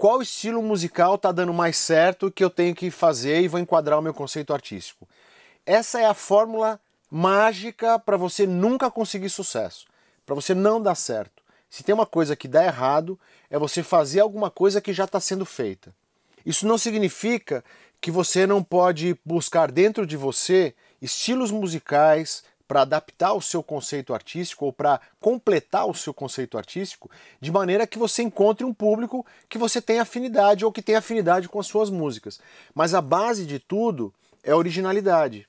qual estilo musical está dando mais certo que eu tenho que fazer e vou enquadrar o meu conceito artístico. Essa é a fórmula mágica para você nunca conseguir sucesso, para você não dar certo. Se tem uma coisa que dá errado, é você fazer alguma coisa que já está sendo feita. Isso não significa que você não pode buscar dentro de você estilos musicais, para adaptar o seu conceito artístico ou para completar o seu conceito artístico, de maneira que você encontre um público que você tem afinidade ou que tem afinidade com as suas músicas. Mas a base de tudo é originalidade.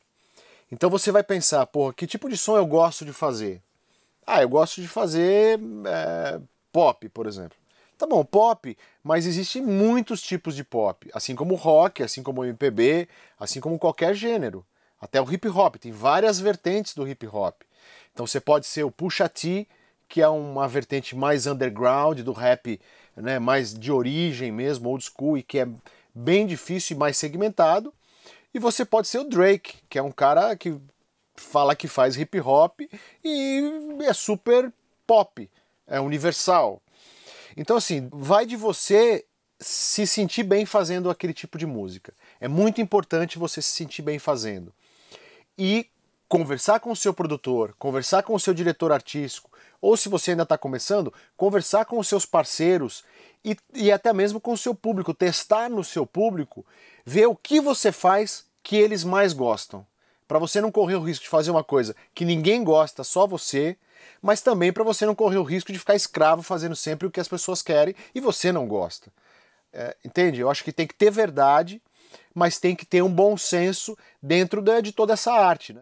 Então você vai pensar, porra, que tipo de som eu gosto de fazer? Ah, eu gosto de fazer é, pop, por exemplo. Tá bom, pop, mas existem muitos tipos de pop, assim como rock, assim como MPB, assim como qualquer gênero até o hip hop, tem várias vertentes do hip hop. Então você pode ser o Pusha T, que é uma vertente mais underground do rap, né, mais de origem mesmo, old school e que é bem difícil e mais segmentado. E você pode ser o Drake, que é um cara que fala que faz hip hop e é super pop, é universal. Então assim, vai de você se sentir bem fazendo aquele tipo de música. É muito importante você se sentir bem fazendo e conversar com o seu produtor, conversar com o seu diretor artístico, ou se você ainda está começando, conversar com os seus parceiros e, e até mesmo com o seu público, testar no seu público, ver o que você faz que eles mais gostam. Para você não correr o risco de fazer uma coisa que ninguém gosta, só você, mas também para você não correr o risco de ficar escravo fazendo sempre o que as pessoas querem e você não gosta. É, entende? Eu acho que tem que ter verdade mas tem que ter um bom senso dentro de toda essa arte. Né?